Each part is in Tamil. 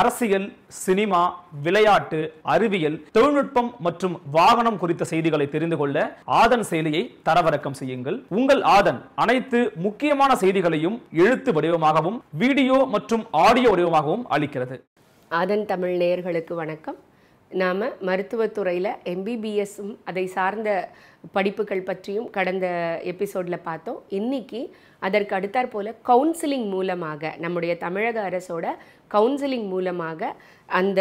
அரசியல் சினிமா விளையாட்டு அறிவியல் தொழில்நுட்பம் மற்றும் வாகனம் குறித்த செய்திகளை தெரிந்து கொள்ள ஆதன் செயலியை தரவிறக்கம் செய்யுங்கள் உங்கள் ஆதன் அனைத்து முக்கியமான செய்திகளையும் எழுத்து வடிவமாகவும் வீடியோ மற்றும் ஆடியோ வடிவமாகவும் அளிக்கிறது ஆதன் தமிழ் நேயர்களுக்கு வணக்கம் நாம மருத்துவத்துறையில் எம்பிபிஎஸும் அதை சார்ந்த படிப்புகள் பற்றியும் கடந்த எபிசோடில் பார்த்தோம் இன்றைக்கி அதற்கு அடுத்தாற்போல் கவுன்சிலிங் மூலமாக நம்முடைய தமிழக அரசோட கவுன்சிலிங் மூலமாக அந்த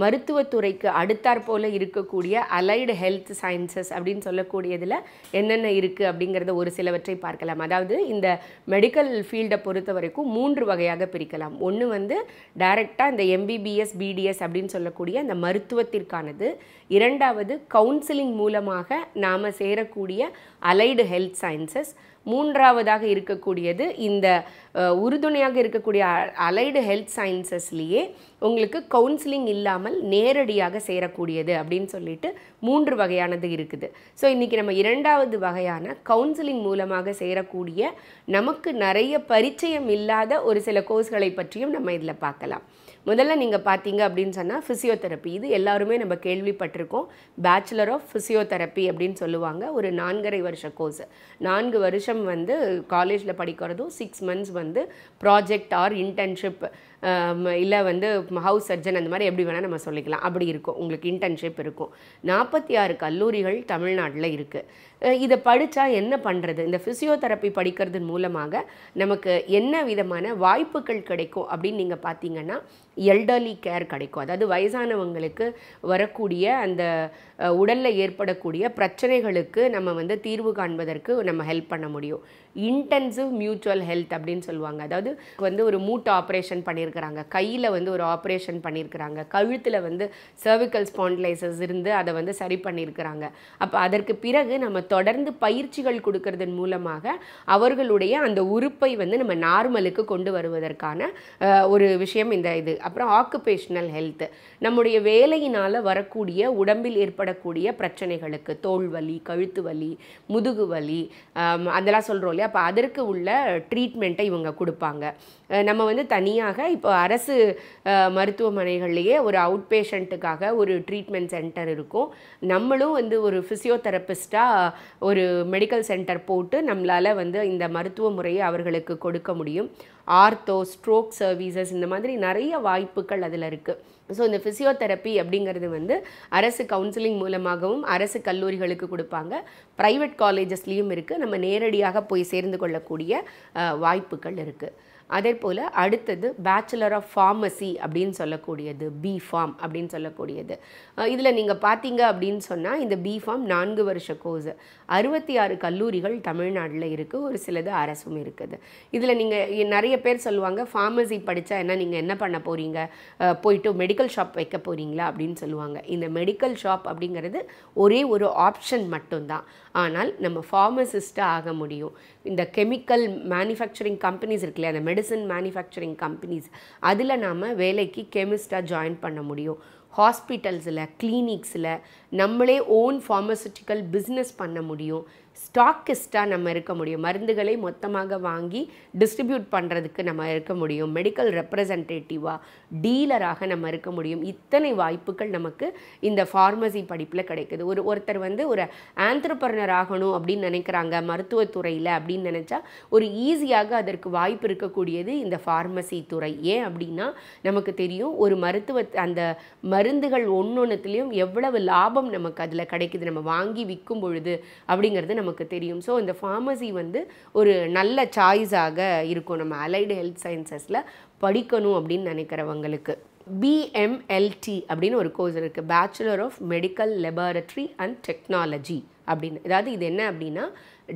மருத்துவத்துறைக்கு அடுத்தாற் போல் இருக்கக்கூடிய அலைடு ஹெல்த் சயின்சஸ் அப்படின்னு சொல்லக்கூடியதில் என்னென்ன இருக்குது அப்படிங்கிறத ஒரு சிலவற்றை பார்க்கலாம் அதாவது இந்த மெடிக்கல் ஃபீல்டை பொறுத்த வரைக்கும் மூன்று வகையாக பிரிக்கலாம் ஒன்று வந்து டைரெக்டாக இந்த எம்பிபிஎஸ் பிடிஎஸ் அப்படின்னு சொல்லக்கூடிய அந்த மருத்துவத்திற்கானது இரண்டாவது கவுன்சிலிங் மூலமாக நாம் சேரக்கூடிய அலைடு ஹெல்த் சயின்சஸ் மூன்றாவதாக இருக்கக்கூடியது இந்த உறுதுணையாக இருக்கக்கூடிய அலைடு ஹெல்த் சயின்சஸ்லேயே உங்களுக்கு கவுன்சிலிங் இல்லாமல் நேரடியாக சேரக்கூடியது அப்படின்னு சொல்லிட்டு மூன்று வகையானது இருக்குது ஸோ இன்றைக்கி நம்ம இரண்டாவது வகையான கவுன்சிலிங் மூலமாக சேரக்கூடிய நமக்கு நிறைய பரிச்சயம் இல்லாத ஒரு சில கோர்ஸ்களை பற்றியும் நம்ம இதில் பார்க்கலாம் முதல்ல நீங்கள் பார்த்தீங்க அப்படின்னு சொன்னால் ஃபிசியோதெரப்பி இது எல்லாருமே நம்ம கேள்விப்பட்டிருக்கோம் பேச்சுலர் ஆஃப் ஃபிசியோதெரப்பி அப்படின்னு சொல்லுவாங்க ஒரு நான்கரை வருஷ கோர்ஸ் நான்கு வருஷம் வந்து காலேஜில் படிக்கிறதும் சிக்ஸ் மந்த்ஸ் வந்து ப்ராஜெக்ட் ஆர் இன்டர்ன்ஷிப் இல்லை வந்து ஹவுஸ் சர்ஜன் அந்த மாதிரி எப்படி வேணால் நம்ம சொல்லிக்கலாம் அப்படி இருக்கும் உங்களுக்கு இன்டர்ன்ஷிப் இருக்கும் நாற்பத்தி ஆறு கல்லூரிகள் தமிழ்நாட்டில் இருக்குது இதை படித்தா என்ன பண்ணுறது இந்த ஃபிசியோதெரப்பி படிக்கிறதன் மூலமாக நமக்கு என்ன விதமான வாய்ப்புகள் கிடைக்கும் அப்படின்னு நீங்கள் பார்த்தீங்கன்னா எல்டர்லி கேர் கிடைக்கும் அதாவது வயசானவங்களுக்கு வரக்கூடிய அந்த உடலில் ஏற்படக்கூடிய பிரச்சனைகளுக்கு நம்ம வந்து தீர்வு காண்பதற்கு நம்ம ஹெல்ப் பண்ண முடியும் இன்டென்சிவ் மியூச்சுவல் ஹெல்த் அப்படின்னு சொல்லுவாங்க அதாவது வந்து ஒரு மூட்டை ஆப்ரேஷன் பண்ணியிருக்கிறாங்க கையில் வந்து ஒரு ஆப்ரேஷன் பண்ணியிருக்கிறாங்க கழுத்தில் வந்து சர்விக்கல் ஸ்பாண்ட்லைசஸ் இருந்து அதை வந்து சரி பண்ணியிருக்கிறாங்க அப்போ அதற்கு பிறகு நம்ம தொடர்ந்து பயிற்சிகள் கொடுக்கறதன் மூலமாக அவர்களுடைய அந்த உறுப்பை வந்து நம்ம நார்மலுக்கு கொண்டு வருவதற்கான ஒரு விஷயம் இந்த இது அப்புறம் ஆக்குபேஷனல் ஹெல்த் நம்முடைய வேலையினால் வரக்கூடிய உடம்பில் ஏற்படக்கூடிய பிரச்சனைகளுக்கு தோல் வலி கழுத்து வலி முதுகு வலி அதெல்லாம் சொல்கிறோம் இல்லையா அப்போ அதற்கு உள்ள ட்ரீட்மெண்ட்டை இவங்க கொடுப்பாங்க நம்ம வந்து தனியாக இப்போ அரசு மருத்துவமனைகள்லேயே ஒரு அவுட் பேஷண்ட்டுக்காக ஒரு ட்ரீட்மெண்ட் சென்டர் இருக்கும் நம்மளும் வந்து ஒரு ஃபிசியோதெரபிஸ்ட்டாக ஒரு மெடிக்கல் சென்டர் போட்டு நம்மளால் வந்து இந்த மருத்துவ முறையை அவர்களுக்கு கொடுக்க முடியும் ஆர்த்தோ ஸ்ட்ரோக் சர்வீசஸ் இந்த மாதிரி நிறைய வாய்ப்புகள் அதில் இருக்குது ஸோ இந்த ஃபிசியோதெரப்பி அப்படிங்கிறது வந்து அரசு கவுன்சிலிங் மூலமாகவும் அரசு கல்லூரிகளுக்கு கொடுப்பாங்க ப்ரைவேட் காலேஜஸ்லேயும் இருக்குது நம்ம நேரடியாக போய் சேர்ந்து கொள்ளக்கூடிய வாய்ப்புகள் இருக்குது அதே போல் அடுத்தது பேச்சுலர் ஆஃப் ஃபார்மசி அப்படின்னு சொல்லக்கூடியது பி ஃபார்ம் அப்படின்னு சொல்லக்கூடியது இதில் நீங்கள் பார்த்தீங்க அப்படின்னு சொன்னால் இந்த பி ஃபார்ம் நான்கு வருஷ கோர்ஸ் அறுபத்தி ஆறு கல்லூரிகள் தமிழ்நாட்டில் இருக்குது ஒரு சிலது அரசும் இருக்குது இதில் நீங்கள் நிறைய பேர் சொல்லுவாங்க ஃபார்மசி படித்தா என்ன நீங்கள் என்ன பண்ண போகிறீங்க போயிட்டு மெடிக்கல் ஷாப் வைக்க போகிறீங்களா அப்படின்னு சொல்லுவாங்க இந்த மெடிக்கல் ஷாப் அப்படிங்கிறது ஒரே ஒரு ஆப்ஷன் மட்டும்தான் ஆனால் நம்ம ஃபார்மசிஸ்ட்டாக ஆக முடியும் இந்த கெமிக்கல் மேனுஃபேக்சரிங் கம்பெனிஸ் இருக்குல்ல அந்த மெடிசன் மேனுஃபேக்சரிங் கம்பெனிஸ் அதில் நாம் வேலைக்கு கெமிஸ்ட்டாக ஜாயின் பண்ண முடியும் ஹாஸ்பிட்டல்ஸில் கிளினிக்ஸில் நம்மளே ஓன் ஃபார்மசூட்டிக்கல் பிஸ்னஸ் பண்ண முடியும் ஸ்டாக்கிஸ்ட்டாக நம்ம இருக்க முடியும் மருந்துகளை மொத்தமாக வாங்கி டிஸ்ட்ரிபியூட் பண்ணுறதுக்கு நம்ம இருக்க முடியும் மெடிக்கல் ரெப்ரசன்டேட்டிவாக டீலராக நம்ம இருக்க முடியும் இத்தனை வாய்ப்புகள் நமக்கு இந்த ஃபார்மசி படிப்பில் கிடைக்குது ஒரு ஒருத்தர் வந்து ஒரு ஆந்திரப்பர்னர் ஆகணும் அப்படின்னு நினைக்கிறாங்க மருத்துவத்துறையில் அப்படின்னு நினச்சா ஒரு ஈஸியாக அதற்கு வாய்ப்பு இருக்கக்கூடியது இந்த ஃபார்மசி துறை ஏன் அப்படின்னா நமக்கு தெரியும் ஒரு மருத்துவ அந்த மருந்துகள் ஒன்று ஒன்றுத்துலேயும் எவ்வளவு லாபம் நமக்கு அதில் கிடைக்குது நம்ம வாங்கி விற்கும் பொழுது அப்படிங்கிறது நமக்கு நமக்கு தெரியும் ஸோ இந்த ஃபார்மசி வந்து ஒரு நல்ல சாய்ஸாக இருக்கும் நம்ம அலைடு ஹெல்த் சயின்சஸில் படிக்கணும் அப்படின்னு நினைக்கிறவங்களுக்கு பிஎம்எல்டி அப்படின்னு ஒரு கோர்ஸ் இருக்குது bachelor of medical laboratory and technology அப்படின்னு அதாவது இது என்ன அப்படின்னா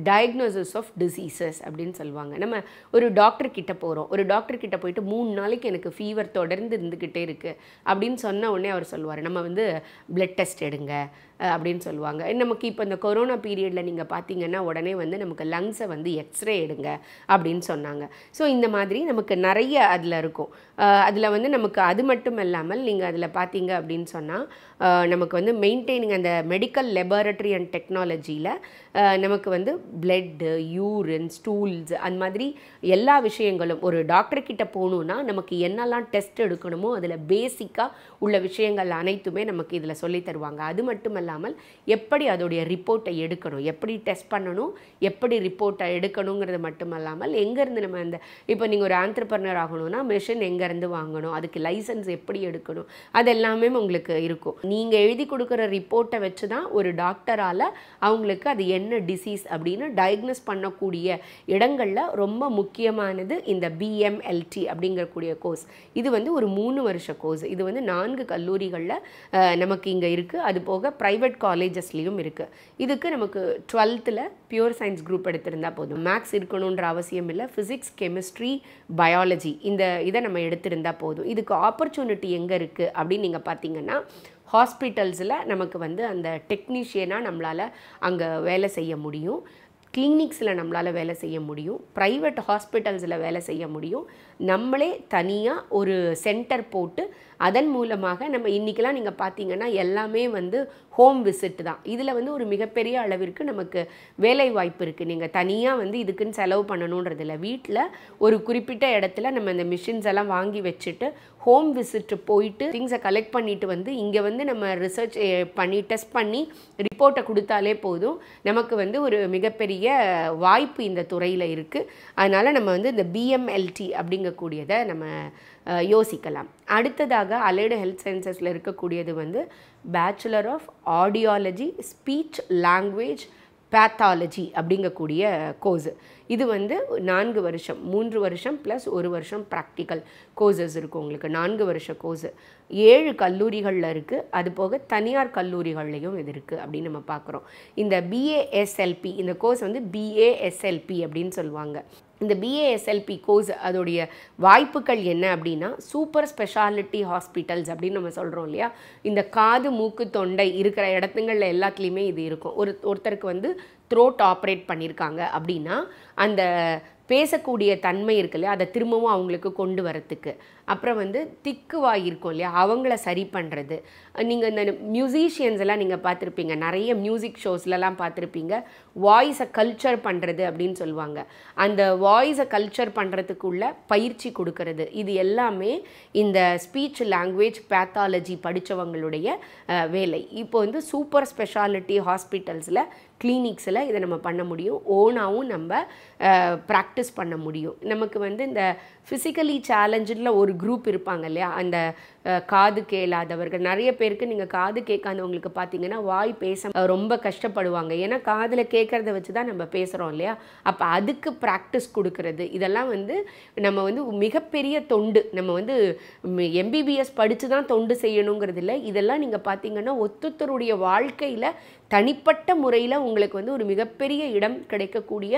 டயக்னோசிஸ் ஆஃப் டிசீசஸ் அப்படின்னு சொல்லுவாங்க நம்ம ஒரு டாக்டர் கிட்ட போகிறோம் ஒரு டாக்டர் கிட்ட போயிட்டு மூணு நாளைக்கு எனக்கு ஃபீவர் தொடர்ந்து இருந்துக்கிட்டே இருக்குது அப்படின்னு சொன்ன உடனே அவர் சொல்லுவார் நம்ம வந்து பிளட் டெஸ்ட் எடுங்க அப்படின்னு சொல்லுவாங்க நமக்கு இப்போ இந்த கொரோனா பீரியடில் நீங்கள் பார்த்தீங்கன்னா உடனே வந்து நமக்கு லங்ஸை வந்து எக்ஸ்ரே எடுங்க அப்படின்னு சொன்னாங்க ஸோ இந்த மாதிரி நமக்கு நிறைய அதில் இருக்கும் அதில் வந்து நமக்கு அது மட்டும் இல்லாமல் நீங்கள் அதில் பார்த்தீங்க அப்படின்னு சொன்னால் நமக்கு வந்து மெயின்டைனிங் அந்த மெடிக்கல் லெபார்டரி அண்ட் டெக்னாலஜியில் நமக்கு வந்து பிளட்டு யூரின் ஸ்டூல்ஸ் அந்த மாதிரி எல்லா விஷயங்களும் ஒரு டாக்டர்கிட்ட போகணுன்னா நமக்கு என்னெல்லாம் டெஸ்ட் எடுக்கணுமோ அதில் பேசிக்காக உள்ள விஷயங்கள் அனைத்துமே நமக்கு இதில் சொல்லி தருவாங்க அது மட்டும் இல்லாமல் எப்படி அதோடைய ரிப்போர்ட்டை எடுக்கணும் எப்படி டெஸ்ட் பண்ணணும் எப்படி ரிப்போர்ட்டை எடுக்கணுங்கிறது மட்டும் இல்லாமல் எங்கேருந்து நம்ம அந்த இப்போ நீங்கள் ஒரு ஆண்டர்பர்னர் ஆகணும்னா மிஷின் எங்கேருந்து வாங்கணும் அதுக்கு லைசன்ஸ் எப்படி எடுக்கணும் அது எல்லாமே உங்களுக்கு இருக்கும் நீங்கள் எழுதி கொடுக்குற ரிப்போர்ட்டை வச்சு தான் ஒரு டாக்டரால் அவங்களுக்கு அது என்ன என்ன டிசீஸ் அப்படின்னு டயக்னஸ் பண்ணக்கூடிய இடங்களில் ரொம்ப முக்கியமானது இந்த பிஎம்எல்டி அப்படிங்கக்கூடிய கோர்ஸ் இது வந்து ஒரு மூணு வருஷ கோர்ஸ் இது வந்து நான்கு கல்லூரிகளில் நமக்கு இங்கே இருக்குது அது போக ப்ரைவேட் காலேஜஸ்லேயும் இருக்குது இதுக்கு நமக்கு டுவெல்த்தில் பியூர் சயின்ஸ் குரூப் எடுத்திருந்தால் போதும் மேக்ஸ் இருக்கணுன்ற அவசியம் இல்லை ஃபிசிக்ஸ் கெமிஸ்ட்ரி பயாலஜி இந்த இதை நம்ம எடுத்திருந்தால் போதும் இதுக்கு ஆப்பர்ச்சுனிட்டி எங்கே இருக்குது அப்படின்னு நீங்கள் பார்த்தீங்கன்னா ஹாஸ்பிட்டல்ஸில் நமக்கு வந்து அந்த டெக்னீஷியனாக நம்மளால் அங்கே வேலை செய்ய முடியும் கிளினிக்ஸில் நம்மளால் வேலை செய்ய முடியும் ப்ரைவேட் ஹாஸ்பிட்டல்ஸில் வேலை செய்ய முடியும் நம்மளே தனியாக ஒரு சென்டர் போட்டு அதன் மூலமாக நம்ம இன்றைக்கெலாம் நீங்கள் பார்த்தீங்கன்னா எல்லாமே வந்து ஹோம் விசிட் தான் இதில் வந்து ஒரு மிகப்பெரிய அளவிற்கு நமக்கு வேலை வாய்ப்பு இருக்குது நீங்கள் தனியாக வந்து இதுக்குன்னு செலவு பண்ணணுன்றது இல்லை வீட்டில் ஒரு குறிப்பிட்ட இடத்துல நம்ம இந்த மிஷின்ஸ் எல்லாம் வாங்கி வச்சுட்டு ஹோம் விசிட் போயிட்டு திங்ஸை கலெக்ட் பண்ணிவிட்டு வந்து இங்கே வந்து நம்ம ரிசர்ச் பண்ணி டெஸ்ட் பண்ணி ரிப்போர்ட்டை கொடுத்தாலே போதும் நமக்கு வந்து ஒரு மிகப்பெரிய வாய்ப்பு இந்த துறையில் இருக்குது அதனால் நம்ம வந்து இந்த பிஎம்எல்டி அப்படிங்கிற அப்படிங்கக்கூடியதை நம்ம யோசிக்கலாம் அடுத்ததாக அலைடு ஹெல்த் சயின்சஸில் இருக்கக்கூடியது வந்து bachelor of audiology speech language pathology அப்படிங்கக்கூடிய கோர்ஸு இது வந்து நான்கு வருஷம் மூன்று வருஷம் ப்ளஸ் ஒரு வருஷம் ப்ராக்டிக்கல் கோர்சஸ் இருக்கும் உங்களுக்கு நான்கு வருஷ கோர்ஸு ஏழு கல்லூரிகளில் இருக்குது அது போக தனியார் கல்லூரிகள்லையும் இது இருக்குது அப்படின்னு நம்ம பார்க்குறோம் இந்த பிஏஎஸ்எல்பி இந்த கோர்ஸ் வந்து பிஏஎஸ்எல்பி அப்படின்னு சொல்லுவாங்க இந்த பிஏஎஸ்எல்பி கோர்ஸ் அதோடைய வாய்ப்புகள் என்ன அப்படின்னா சூப்பர் ஸ்பெஷாலிட்டி ஹாஸ்பிட்டல்ஸ் அப்படின்னு நம்ம சொல்கிறோம் இல்லையா இந்த காது மூக்கு தொண்டை இருக்கிற இடத்துங்களில் எல்லாத்துலேயுமே இது இருக்கும் ஒரு ஒருத்தருக்கு வந்து த்ரோட் ஆப்ரேட் பண்ணியிருக்காங்க அப்படின்னா அந்த பேசக்கூடிய தன்மை இருக்கு இல்லையா அதை திரும்பவும் அவங்களுக்கு கொண்டு வரத்துக்கு அப்புறம் வந்து திக்குவாய் இருக்கும் இல்லையா அவங்கள சரி பண்ணுறது நீங்கள் இந்த மியூசிஷியன்ஸ் எல்லாம் நீங்கள் பார்த்துருப்பீங்க நிறைய மியூசிக் ஷோஸ்லலாம் பார்த்துருப்பீங்க வாய்ஸை கல்ச்சர் பண்ணுறது அப்படின்னு சொல்லுவாங்க அந்த வாய்ஸை கல்ச்சர் பண்ணுறதுக்குள்ள பயிற்சி கொடுக்கறது இது எல்லாமே இந்த ஸ்பீச் லாங்குவேஜ் பேத்தாலஜி படித்தவங்களுடைய வேலை இப்போ வந்து சூப்பர் ஸ்பெஷாலிட்டி ஹாஸ்பிட்டல்ஸில் கிளினிக்ஸில் இதை நம்ம பண்ண முடியும் ஓனாகவும் நம்ம ப்ராக்டிஸ் பண்ண முடியும் நமக்கு வந்து இந்த ஃபிசிக்கலி சேலஞ்சில் ஒரு குரூப் இருப்பாங்க இல்லையா அந்த காது கேளாதவர்கள் நிறைய பேருக்கு நீங்கள் காது கேட்காதவங்களுக்கு பார்த்தீங்கன்னா வாய் பேச ரொம்ப கஷ்டப்படுவாங்க ஏன்னா காதில் கேட்குறத வச்சு தான் நம்ம பேசுகிறோம் இல்லையா அப்போ அதுக்கு ப்ராக்டிஸ் கொடுக்கறது இதெல்லாம் வந்து நம்ம வந்து மிகப்பெரிய தொண்டு நம்ம வந்து எம்பிபிஎஸ் படித்து தான் தொண்டு செய்யணுங்கிறது இல்லை இதெல்லாம் நீங்கள் பார்த்தீங்கன்னா ஒத்தொத்தருடைய வாழ்க்கையில் தனிப்பட்ட முறையில் உங்களுக்கு வந்து ஒரு மிகப்பெரிய இடம் கிடைக்கக்கூடிய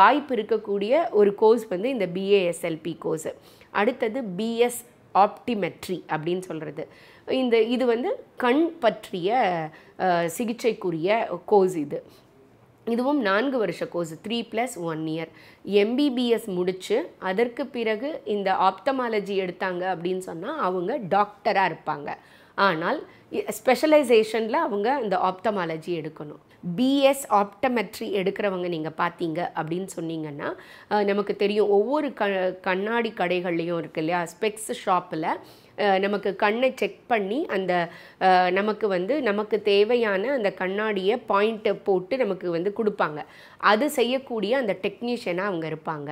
வாய்ப்பு இருக்கக்கூடிய ஒரு கோர்ஸ் வந்து இந்த பிஏஎஸ்எல்பி கோர்ஸு அடுத்தது பிஎஸ் ஆப்டிமெட்ரி அப்படின்னு சொல்கிறது இந்த இது வந்து கண் பற்றிய சிகிச்சைக்குரிய கோர்ஸ் இது இதுவும் நான்கு வருஷ course three plus one year MBBS முடித்து அதற்கு பிறகு இந்த ஆப்தமாலஜி எடுத்தாங்க அப்படின்னு சொன்னால் அவங்க டாக்டராக இருப்பாங்க ஆனால் ஸ்பெஷலைசேஷனில் அவங்க இந்த ஆப்டமாலஜி எடுக்கணும் பிஎஸ் ஆப்டமெட்ரி எடுக்கிறவங்க நீங்கள் பார்த்தீங்க அப்படின்னு சொன்னீங்கன்னா நமக்கு தெரியும் ஒவ்வொரு க கண்ணாடி கடைகள்லேயும் இருக்கு இல்லையா ஸ்பெக்ஸ் ஷாப்பில் நமக்கு கண்ணை செக் பண்ணி அந்த நமக்கு வந்து நமக்கு தேவையான அந்த கண்ணாடியை பாயிண்ட்டை போட்டு நமக்கு வந்து கொடுப்பாங்க அது செய்யக்கூடிய அந்த டெக்னீஷியனாக அவங்க இருப்பாங்க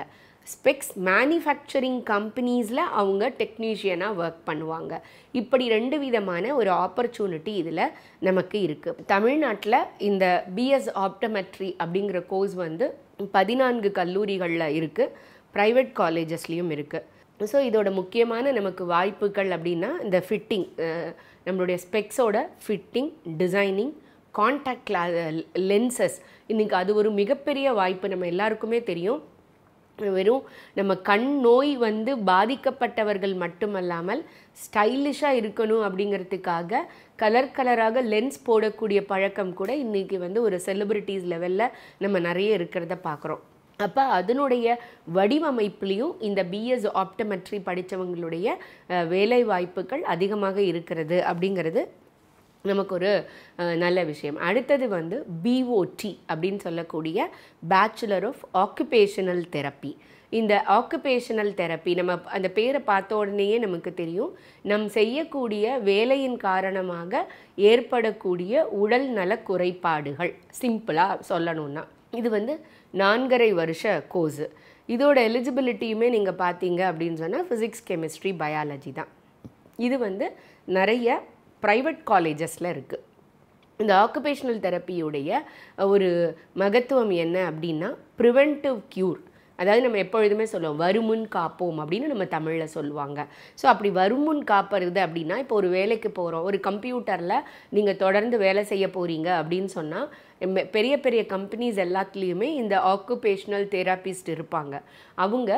ஸ்பெக்ஸ் மேனுஃபேக்சரிங் கம்பெனிஸில் அவங்க டெக்னீஷியனாக ஒர்க் பண்ணுவாங்க இப்படி ரெண்டு விதமான ஒரு ஆப்பர்ச்சுனிட்டி இதில் நமக்கு இருக்குது தமிழ்நாட்டில் இந்த பிஎஸ் ஆப்டமெட்ரி அப்படிங்கிற கோர்ஸ் வந்து பதினான்கு கல்லூரிகளில் இருக்குது ப்ரைவேட் காலேஜஸ்லேயும் இருக்குது ஸோ இதோட முக்கியமான நமக்கு வாய்ப்புகள் அப்படின்னா இந்த ஃபிட்டிங் நம்மளுடைய ஸ்பெக்ஸோட ஃபிட்டிங் டிசைனிங் கான்டாக்ட் லென்சஸ் இன்றைக்கி அது ஒரு மிகப்பெரிய வாய்ப்பு நம்ம எல்லாருக்குமே தெரியும் வெறும் நம்ம கண் நோய் வந்து பாதிக்கப்பட்டவர்கள் மட்டுமல்லாமல் ஸ்டைலிஷாக இருக்கணும் அப்படிங்கிறதுக்காக கலர் கலராக லென்ஸ் போடக்கூடிய பழக்கம் கூட இன்றைக்கி வந்து ஒரு செலிப்ரிட்டிஸ் லெவலில் நம்ம நிறைய இருக்கிறத பார்க்குறோம் அப்போ அதனுடைய வடிவமைப்புலேயும் இந்த பிஎஸ் ஆப்டமெட்ரி படித்தவங்களுடைய வேலை வாய்ப்புகள் அதிகமாக இருக்கிறது அப்படிங்கிறது நமக்கு ஒரு நல்ல விஷயம் அடுத்தது வந்து பிஓடி அப்படின்னு சொல்லக்கூடிய பேச்சுலர் ஆஃப் ஆக்குபேஷனல் தெரப்பி இந்த ஆக்குபேஷனல் தெரப்பி நம்ம அந்த பேரை பார்த்த உடனேயே நமக்கு தெரியும் நம் செய்யக்கூடிய வேலையின் காரணமாக ஏற்படக்கூடிய உடல் நல குறைபாடுகள் சிம்பிளாக சொல்லணும்னா இது வந்து நான்கரை வருஷ கோர்ஸு இதோட எலிஜிபிலிட்டியுமே நீங்கள் பார்த்தீங்க அப்படின்னு சொன்னால் ஃபிசிக்ஸ் கெமிஸ்ட்ரி பயாலஜி தான் இது வந்து நிறைய ப்ரைவேட் காலேஜஸில் இருக்குது இந்த ஆக்குபேஷனல் தெரப்பியுடைய ஒரு மகத்துவம் என்ன அப்படின்னா ப்ரிவென்டிவ் க்யூர் அதாவது நம்ம எப்பொழுதுமே சொல்லுவோம் வருமுன் காப்போம் அப்படின்னு நம்ம தமிழில் சொல்லுவாங்க ஸோ அப்படி வருமுன் காப்பறது அப்படின்னா இப்போ ஒரு வேலைக்கு போகிறோம் ஒரு கம்ப்யூட்டரில் நீங்கள் தொடர்ந்து வேலை செய்ய போகிறீங்க அப்படின்னு சொன்னால் பெரிய பெரிய கம்பெனிஸ் எல்லாத்துலேயுமே இந்த ஆக்குபேஷ்னல் தெராபிஸ்ட் இருப்பாங்க அவங்க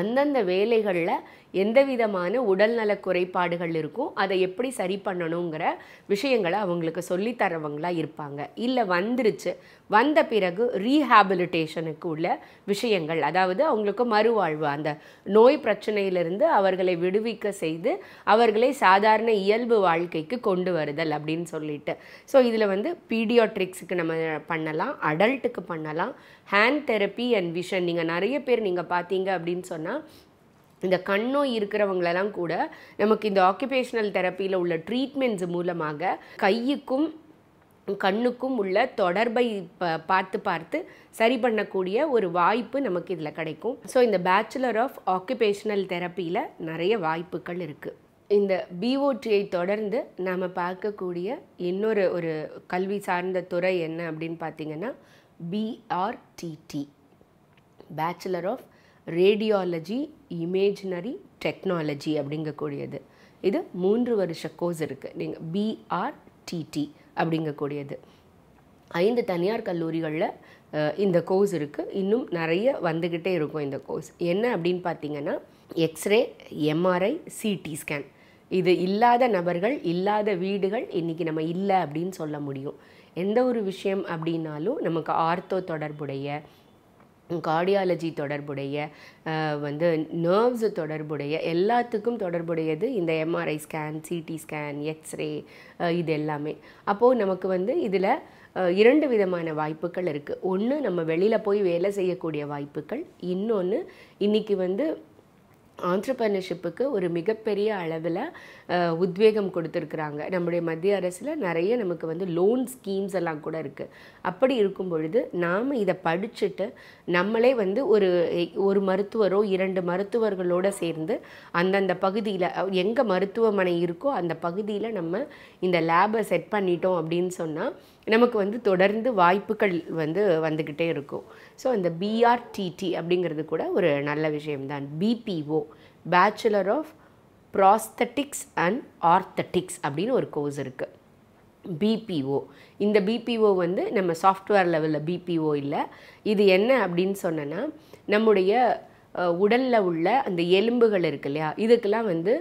அந்தந்த வேலைகளில் எந்த விதமான உடல்நல குறைபாடுகள் இருக்கும் அதை எப்படி சரி பண்ணணுங்கிற விஷயங்களை அவங்களுக்கு சொல்லித்தரவங்களாக இருப்பாங்க இல்லை வந்துருச்சு வந்த பிறகு ரீஹாபிலிட்டேஷனுக்கு உள்ள விஷயங்கள் அதாவது அவங்களுக்கு மறுவாழ்வு அந்த நோய் பிரச்சனையிலிருந்து அவர்களை விடுவிக்க செய்து அவர்களை சாதாரண இயல்பு வாழ்க்கைக்கு கொண்டு வருதல் அப்படின்னு சொல்லிட்டு ஸோ இதில் வந்து பீடியோட்ரிக்ஸுக்கு நம்ம பண்ணலாம் அடல்ட்டுக்கு பண்ணலாம் ஹேண்ட் தெரப்பி அண்ட் விஷன் நீங்கள் நிறைய பேர் நீங்கள் பார்த்தீங்க அப்படின்னு சொன்னால் இந்த கண்ணோய் இருக்கிறவங்களெல்லாம் கூட நமக்கு இந்த ஆக்குபேஷனல் தெரப்பியில் உள்ள ட்ரீட்மெண்ட்ஸ் மூலமாக கையுக்கும் கண்ணுக்கும் உள்ள தொடர்பை பார்த்து பார்த்து சரி பண்ணக்கூடிய ஒரு வாய்ப்பு நமக்கு இதில் கிடைக்கும் ஸோ இந்த பேச்சுலர் ஆஃப் ஆக்குபேஷனல் தெரப்பியில் நிறைய வாய்ப்புகள் இருக்குது இந்த பிஓடியை தொடர்ந்து நாம் பார்க்கக்கூடிய இன்னொரு ஒரு கல்வி சார்ந்த துறை என்ன அப்படின்னு பார்த்தீங்கன்னா BRTT bachelor of radiology imaginary technology அப்படிங்கக்கூடியது இது மூன்று வருஷ கோர்ஸ் இருக்குது நீங்கள் பிஆர்டிடி அப்படிங்கக்கூடியது ஐந்து தனியார் கல்லூரிகளில் இந்த கோர்ஸ் இருக்குது இன்னும் நிறைய வந்துக்கிட்டே இருக்கும் இந்த கோர்ஸ் என்ன அப்படின்னு பார்த்தீங்கன்னா எக்ஸ்ரே எம்ஆர்ஐ சிடி ஸ்கேன் இது இல்லாத நபர்கள் இல்லாத வீடுகள் இன்றைக்கி நம்ம இல்லை அப்படின்னு சொல்ல முடியும் எந்த ஒரு விஷயம் அப்படின்னாலும் நமக்கு ஆர்த்தோ தொடர்புடைய கார்டியாலஜி தொடர்புடைய வந்து நர்வ்ஸ் தொடர்புடைய எல்லாத்துக்கும் தொடர்புடையது இந்த MRI scan CT scan x-ray இது எல்லாமே அப்போது நமக்கு வந்து இதில் இரண்டு விதமான வாய்ப்புகள் இருக்குது ஒன்று நம்ம வெளியில் போய் வேலை செய்யக்கூடிய வாய்ப்புகள் இன்னொன்று இன்றைக்கி வந்து ஆண்டர்பிரினர்ஷிப்புக்கு ஒரு மிகப்பெரிய அளவில் உத்வேகம் கொடுத்துருக்குறாங்க நம்முடைய மத்திய அரசில் நிறைய நமக்கு வந்து லோன் ஸ்கீம்ஸ் எல்லாம் கூட இருக்குது அப்படி இருக்கும் பொழுது நாம் இதை படிச்சுட்டு நம்மளே வந்து ஒரு ஒரு மருத்துவரோ இரண்டு மருத்துவர்களோடு சேர்ந்து அந்தந்த பகுதியில் எங்கே மருத்துவமனை இருக்கோ அந்த பகுதியில் நம்ம இந்த லேபை செட் பண்ணிட்டோம் அப்படின்னு சொன்னால் நமக்கு வந்து தொடர்ந்து வாய்ப்புகள் வந்து வந்துக்கிட்டே இருக்கும் ஸோ அந்த பிஆர்டிடி அப்படிங்கிறது கூட ஒரு நல்ல விஷயம்தான் BPO bachelor of prosthetics and orthotics அப்படின்னு ஒரு கோர்ஸ் இருக்குது பிபிஓ இந்த பிபிஓ வந்து நம்ம சாஃப்ட்வேர் லெவலில் பிபிஓ இல்லை இது என்ன அப்படின்னு சொன்னால் நம்முடைய உடலில் உள்ள அந்த எலும்புகள் இருக்கு இல்லையா இதுக்கெல்லாம் வந்து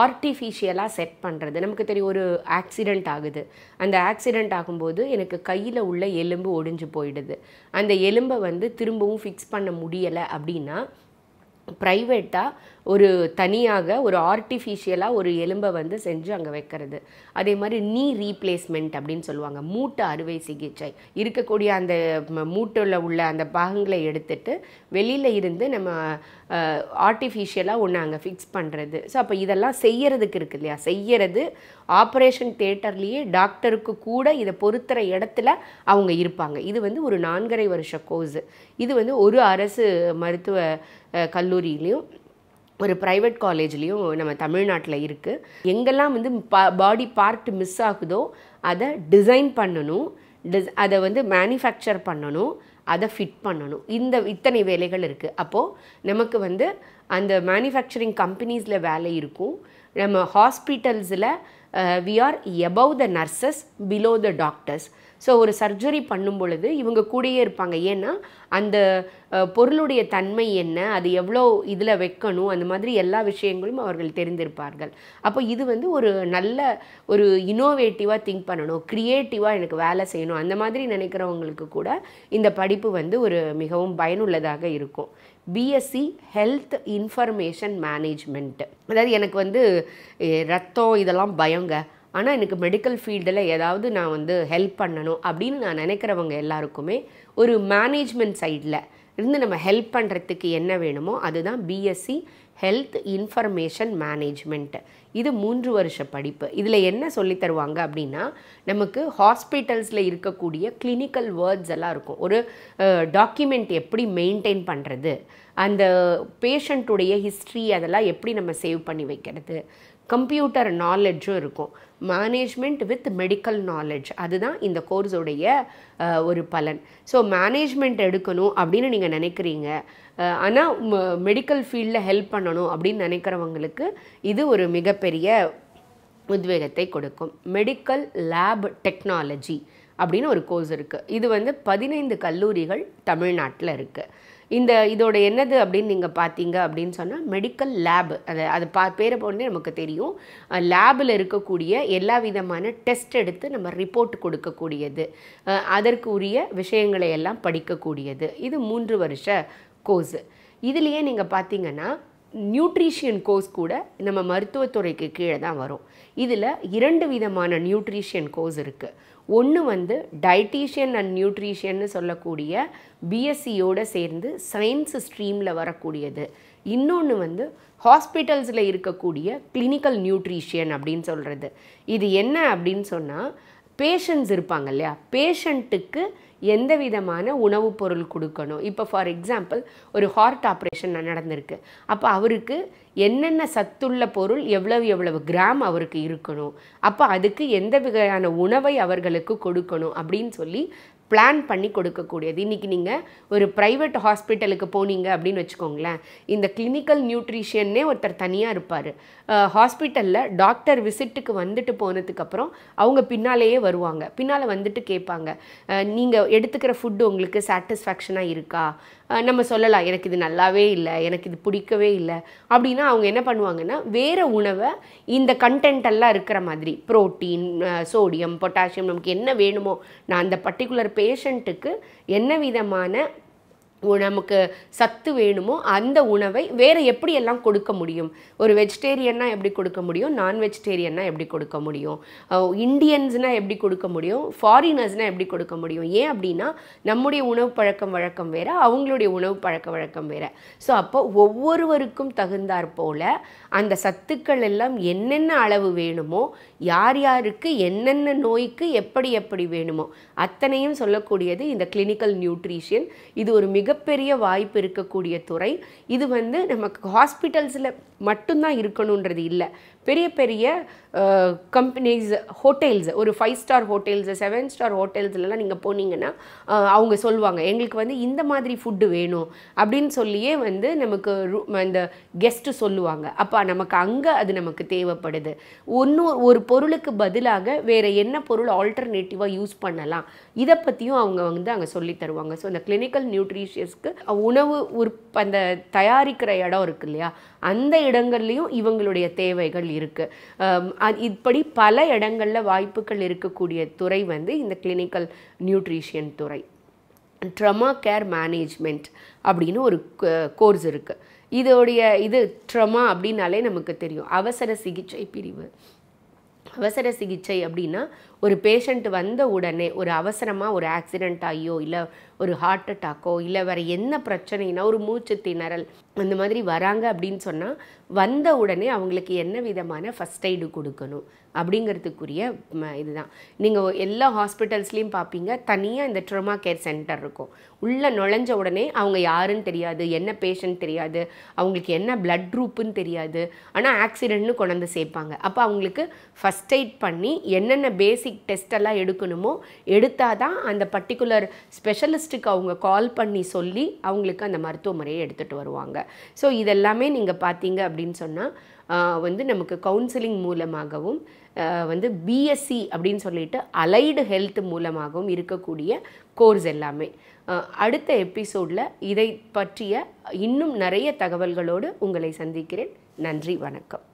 ஆர்டிஃபிஷியலாக செட் பண்ணுறது நமக்கு தெரியும் ஒரு ஆக்சிடெண்ட் ஆகுது அந்த ஆக்சிடெண்ட் ஆகும்போது எனக்கு கையில் உள்ள எலும்பு ஒடிஞ்சு போயிடுது அந்த எலும்பை வந்து திரும்பவும் ஃபிக்ஸ் பண்ண முடியலை அப்படின்னா ப்ரைவேட்டாக ஒரு தனியாக ஒரு ஆர்டிஃபிஷியலாக ஒரு எலும்பை வந்து செஞ்சு அங்கே வைக்கிறது அதே மாதிரி நீ ரீப்ளேஸ்மெண்ட் அப்படின்னு சொல்லுவாங்க மூட்டு அறுவை சிகிச்சை இருக்கக்கூடிய அந்த மூட்டில் உள்ள அந்த பாகங்களை எடுத்துட்டு வெளியில் இருந்து நம்ம ஆர்டிஃபிஷியலாக ஒன்று அங்கே ஃபிக்ஸ் பண்ணுறது ஸோ அப்போ இதெல்லாம் செய்யறதுக்கு இருக்குது இல்லையா செய்யறது ஆப்ரேஷன் தேட்டர்லேயே டாக்டருக்கு கூட இதை பொறுத்துகிற இடத்துல அவங்க இருப்பாங்க இது வந்து ஒரு நான்கரை வருஷ கோர்ஸு இது வந்து ஒரு அரசு மருத்துவ கல்லூரியிலையும் ஒரு ப்ரைவேட் காலேஜ்லேயும் நம்ம தமிழ்நாட்டில் இருக்குது எங்கெல்லாம் வந்து பா பாடி பார்ட் மிஸ் ஆகுதோ அதை டிசைன் பண்ணணும் டிஸ் அதை வந்து மேனுஃபேக்சர் பண்ணணும் அதை ஃபிட் பண்ணணும் இந்த இத்தனை வேலைகள் இருக்குது அப்போது நமக்கு வந்து அந்த மேனுஃபேக்சரிங் கம்பெனிஸில் வேலை இருக்கும் நம்ம ஹாஸ்பிட்டல்ஸில் we are above the nurses below the doctors so ஒரு சர்ஜரி பண்ணும் பொழுது இவங்க கூடயே இருப்பாங்க ஏன்னா அந்த பொருளுடைய தன்மை என்ன அது எவ்வளோ இதில் வைக்கணும் அந்த மாதிரி எல்லா விஷயங்களும் அவர்கள் தெரிந்திருப்பார்கள் அப்போ இது வந்து ஒரு நல்ல ஒரு இனோவேட்டிவாக திங்க் பண்ணணும் க்ரியேட்டிவாக எனக்கு வேலை செய்யணும் அந்த மாதிரி நினைக்கிறவங்களுக்கு கூட இந்த படிப்பு வந்து ஒரு மிகவும் பயனுள்ளதாக இருக்கும் பிஎஸ்சி ஹெல்த் இன்ஃபர்மேஷன் மேனேஜ்மெண்ட்டு அதாவது எனக்கு வந்து ரத்தம் இதெல்லாம் பயங்க ஆனால் எனக்கு மெடிக்கல் ஃபீல்டில் ஏதாவது நான் வந்து ஹெல்ப் பண்ணணும் அப்படின்னு நான் நினைக்கிறவங்க எல்லாருக்குமே ஒரு மேனேஜ்மெண்ட் சைடில் இருந்து நம்ம ஹெல்ப் பண்ணுறதுக்கு என்ன வேணுமோ அதுதான் பிஎஸ்சி ஹெல்த் இன்ஃபர்மேஷன் மேனேஜ்மெண்ட் இது மூன்று வருஷ படிப்பு இதில் என்ன சொல்லி தருவாங்க அப்படின்னா நமக்கு ஹாஸ்பிட்டல்ஸில் இருக்கக்கூடிய கிளினிக்கல் வேர்ட்ஸ் எல்லாம் இருக்கும் ஒரு டாக்குமெண்ட் எப்படி மெயின்டைன் பண்ணுறது அந்த பேஷண்ட்டுடைய ஹிஸ்ட்ரி அதெல்லாம் எப்படி நம்ம சேவ் பண்ணி வைக்கிறது கம்ப்யூட்டர் நாலெட்ஜும் இருக்கும் மேனேஜ்மெண்ட் வித் மெடிக்கல் நாலேஜ் அதுதான் இந்த கோர்ஸோடைய ஒரு பலன் ஸோ மேனேஜ்மெண்ட் எடுக்கணும் அப்படின்னு நீங்கள் நினைக்கிறீங்க ஆனால் மெடிக்கல் ஃபீல்டில் ஹெல்ப் பண்ணணும் அப்படின்னு நினைக்கிறவங்களுக்கு இது ஒரு மிகப்பெரிய உத்வேகத்தை கொடுக்கும் மெடிக்கல் லேப் டெக்னாலஜி அப்படின்னு ஒரு கோர்ஸ் இருக்குது இது வந்து பதினைந்து கல்லூரிகள் தமிழ்நாட்டில் இருக்குது இந்த இதோட என்னது அப்படின்னு நீங்கள் பார்த்தீங்க அப்படின்னு சொன்னால் மெடிக்கல் லேப் அதை அது பா பேரை போனே நமக்கு தெரியும் லேபில் இருக்கக்கூடிய எல்லா விதமான டெஸ்ட் எடுத்து நம்ம ரிப்போர்ட் கொடுக்கக்கூடியது அதற்கு உரிய விஷயங்களை எல்லாம் படிக்கக்கூடியது இது மூன்று வருஷ கோர்ஸு இதுலேயே நீங்கள் பார்த்தீங்கன்னா நியூட்ரிஷியன் கோர்ஸ் கூட நம்ம மருத்துவத்துறைக்கு கீழே தான் வரும் இதில் இரண்டு விதமான நியூட்ரிஷியன் கோர்ஸ் இருக்குது ஒன்று வந்து டயட்டீஷியன் அண்ட் நியூட்ரிஷியன்னு சொல்லக்கூடிய பிஎஸ்சியோடு சேர்ந்து சயின்ஸ் ஸ்ட்ரீமில் வரக்கூடியது இன்னொன்று வந்து ஹாஸ்பிட்டல்ஸில் இருக்கக்கூடிய கிளினிக்கல் நியூட்ரிஷியன் அப்படின்னு சொல்கிறது இது என்ன அப்படின்னு சொன்னால் பேஷண்ட்ஸ் இருப்பாங்க இல்லையா பேஷண்ட்டுக்கு எந்த விதமான உணவுப் பொருள் கொடுக்கணும் இப்போ ஃபார் எக்ஸாம்பிள் ஒரு ஹார்ட் ஆப்ரேஷன் நடந்திருக்கு அப்போ அவருக்கு என்னென்ன சத்துள்ள பொருள் எவ்வளவு எவ்வளவு கிராம் அவருக்கு இருக்கணும் அப்போ அதுக்கு எந்த வகையான உணவை அவர்களுக்கு கொடுக்கணும் அப்படின்னு சொல்லி பிளான் பண்ணி கொடுக்கக்கூடியது இன்றைக்கி நீங்கள் ஒரு ப்ரைவேட் ஹாஸ்பிட்டலுக்கு போனீங்க அப்படின்னு வச்சுக்கோங்களேன் இந்த கிளினிக்கல் நியூட்ரிஷியன்னே ஒருத்தர் தனியாக இருப்பார் ஹாஸ்பிட்டலில் டாக்டர் விசிட்டுக்கு வந்துட்டு போனதுக்கப்புறம் அவங்க பின்னாலேயே வருவாங்க பின்னால் வந்துட்டு கேட்பாங்க நீங்கள் எடுத்துக்கிற ஃபுட்டு உங்களுக்கு சாட்டிஸ்ஃபேக்ஷனாக இருக்கா நம்ம சொல்லலாம் எனக்கு இது நல்லாவே இல்லை எனக்கு இது பிடிக்கவே இல்லை அப்படின்னா அவங்க என்ன பண்ணுவாங்கன்னா வேறு உணவை இந்த கண்டென்ட்டெல்லாம் இருக்கிற மாதிரி ப்ரோட்டீன் சோடியம் பொட்டாசியம் நமக்கு என்ன வேணுமோ நான் அந்த பர்டிகுலர் பேஷண்ட்டுக்கு என்ன விதமான நமக்கு சத்து வேணுமோ அந்த உணவை வேறு எப்படியெல்லாம் கொடுக்க முடியும் ஒரு வெஜிடேரியன்னா எப்படி கொடுக்க முடியும் நான் வெஜிடேரியன்னா எப்படி கொடுக்க முடியும் இந்தியன்ஸ்னால் எப்படி கொடுக்க முடியும் ஃபாரினர்ஸ்னால் எப்படி கொடுக்க முடியும் ஏன் அப்படின்னா நம்முடைய உணவு பழக்கம் வழக்கம் வேறு அவங்களுடைய உணவு பழக்க வழக்கம் வேறு ஸோ அப்போ ஒவ்வொருவருக்கும் தகுந்தாற் போல் அந்த சத்துக்கள் எல்லாம் என்னென்ன அளவு வேணுமோ யார் யாருக்கு என்னென்ன நோய்க்கு எப்படி எப்படி வேணுமோ அத்தனையும் சொல்லக்கூடியது இந்த கிளினிக்கல் நியூட்ரிஷன் இது ஒரு மிக மிகப்பெரிய வாய்ப்பு இருக்கக்கூடிய துறை இது வந்து நமக்கு ஹாஸ்பிட்டல்ஸில் மட்டும்தான் இருக்கணுன்றது இல்லை பெரிய பெரிய கம்பெனிஸ் ஹோட்டல்ஸ் ஒரு five star hotels seven star ஹோட்டல்ஸ்லலாம் நீங்கள் போனீங்கன்னா அவங்க சொல்லுவாங்க எங்களுக்கு வந்து இந்த மாதிரி ஃபுட்டு வேணும் அப்படின்னு சொல்லியே வந்து நமக்கு அந்த கெஸ்ட்டு சொல்லுவாங்க அப்போ நமக்கு அங்கே அது நமக்கு தேவைப்படுது ஒன்று ஒரு பொருளுக்கு பதிலாக வேறு என்ன பொருள் ஆல்டர்னேட்டிவாக யூஸ் பண்ணலாம் இதை பற்றியும் அவங்க வந்து அங்கே சொல்லி தருவாங்க ஸோ அந்த கிளினிக்கல் நியூட்ரிஷன் கான்ஷியஸ்க்கு உணவு உற்ப அந்த தயாரிக்கிற இடம் இருக்கு இல்லையா அந்த இடங்கள்லையும் இவங்களுடைய தேவைகள் இருக்குது இப்படி பல இடங்களில் வாய்ப்புகள் இருக்கக்கூடிய துறை வந்து இந்த கிளினிக்கல் நியூட்ரிஷியன் துறை ட்ரமா கேர் மேனேஜ்மெண்ட் அப்படின்னு ஒரு கோர்ஸ் இருக்குது இதோடைய இது ட்ரமா அப்படின்னாலே நமக்கு தெரியும் அவசர சிகிச்சை பிரிவு அவசர சிகிச்சை அப்படின்னா ஒரு பேஷண்ட் வந்த உடனே ஒரு அவசரமாக ஒரு ஆக்சிடெண்ட் ஆகியோ இல்லை ஒரு ஹார்ட் அட்டாக்கோ இல்லை வேறு என்ன பிரச்சனைனா ஒரு மூச்சு திணறல் அந்த மாதிரி வராங்க அப்படின்னு சொன்னால் வந்த உடனே அவங்களுக்கு என்ன விதமான ஃபஸ்ட் எய்டு கொடுக்கணும் அப்படிங்கிறதுக்குரிய இதுதான் நீங்கள் எல்லா ஹாஸ்பிட்டல்ஸ்லேயும் பார்ப்பீங்க தனியாக இந்த ட்ரோமா கேர் சென்டர் இருக்கும் உள்ளே நுழைஞ்ச உடனே அவங்க யாருன்னு தெரியாது என்ன பேஷண்ட் தெரியாது அவங்களுக்கு என்ன பிளட் குரூப்புன்னு தெரியாது ஆனால் ஆக்சிடென்ட்னு கொண்டு சேர்ப்பாங்க அப்போ அவங்களுக்கு ஃபஸ்ட் எய்ட் பண்ணி என்னென்ன பேசிக் பேசிக் டெஸ்டெல்லாம் எடுக்கணுமோ எடுத்தால் தான் அந்த பர்டிகுலர் ஸ்பெஷலிஸ்ட்டுக்கு அவங்க கால் பண்ணி சொல்லி அவங்களுக்கு அந்த மருத்துவமுறையை எடுத்துகிட்டு வருவாங்க ஸோ இதெல்லாமே நீங்கள் பார்த்தீங்க அப்படின்னு சொன்னால் வந்து நமக்கு கவுன்சிலிங் மூலமாகவும் வந்து பிஎஸ்சி அப்படின்னு சொல்லிட்டு அலைடு ஹெல்த் மூலமாகவும் இருக்கக்கூடிய கோர்ஸ் எல்லாமே அடுத்த எபிசோடில் இதை பற்றிய இன்னும் நிறைய தகவல்களோடு உங்களை சந்திக்கிறேன் நன்றி வணக்கம்